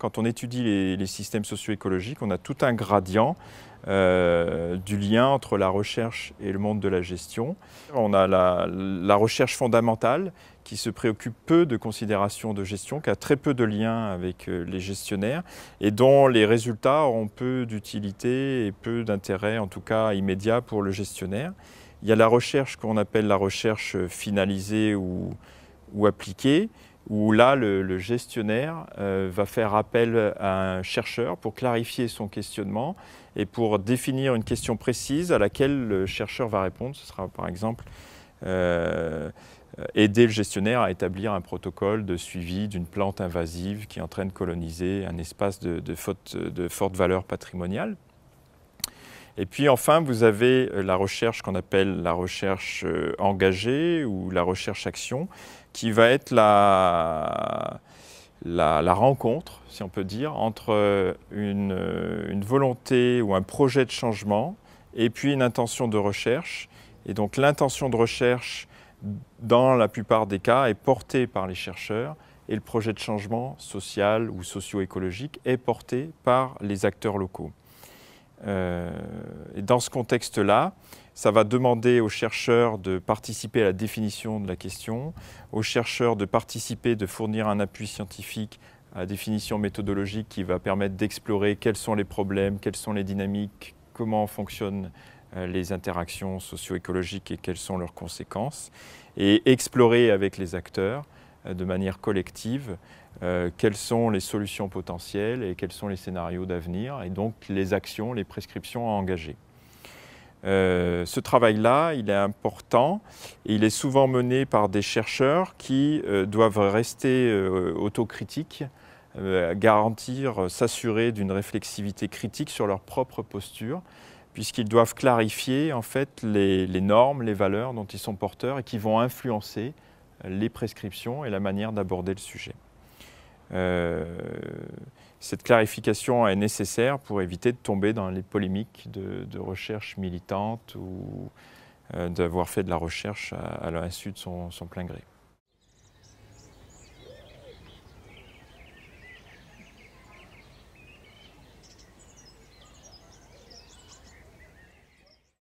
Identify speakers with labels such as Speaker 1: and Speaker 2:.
Speaker 1: quand on étudie les, systèmes socio-écologiques, on a tout un gradient euh, du lien entre la recherche et le monde de la gestion. On a la, recherche fondamentale qui se préoccupe peu de considérations de gestion, qui a très peu de liens avec euh, les gestionnaires et dont les résultats ont peu d'utilité et peu d'intérêt, en tout cas immédiat, pour le gestionnaire. Il y a la recherche qu'on appelle la recherche finalisée ou appliquée, où là, le, gestionnaire euh, va faire appel à un chercheur pour clarifier son questionnement et pour définir une question précise à laquelle le chercheur va répondre. Ce sera par exemple euh, aider le gestionnaire à établir un protocole de suivi d'une plante invasive qui est en train de coloniser un espace de forte valeur patrimoniale. Et puis enfin, vous avez euh, la recherche qu'on appelle la recherche euh, engagée ou la recherche action, qui va être la, rencontre, si on peut dire, entre euh, une, volonté ou un projet de changement et puis une intention de recherche. Et donc l'intention de recherche, dans la plupart des cas, est portée par les chercheurs et le projet de changement social ou socio-écologique est porté par les acteurs locaux. Euh, et dans ce contexte-là, ça va demander aux chercheurs de participer à la définition de la question, aux chercheurs de participer, de fournir un appui scientifique à la définition méthodologique qui va permettre d'explorer quels sont les problèmes, quelles sont les dynamiques, comment fonctionnent euh, les interactions socio-écologiques et quelles sont leurs conséquences, et explorer avec les acteurs euh, de manière collective euh, quelles sont les solutions potentielles et quels sont les scénarios d'avenir et donc les actions, les prescriptions à engager. Euh, ce travail-là, il est important et il est souvent mené par des chercheurs qui euh, doivent rester autocritiques, garantir, s'assurer d'une réflexivité critique sur leur propre posture, puisqu'ils doivent clarifier en fait les, normes, les valeurs dont ils sont porteurs et qui vont influencer les prescriptions et la manière d'aborder le sujet. Euh, cette clarification est nécessaire pour éviter de tomber dans les polémiques de, recherche militante ou euh, d'avoir fait de la recherche à, l'insu de son plein gré.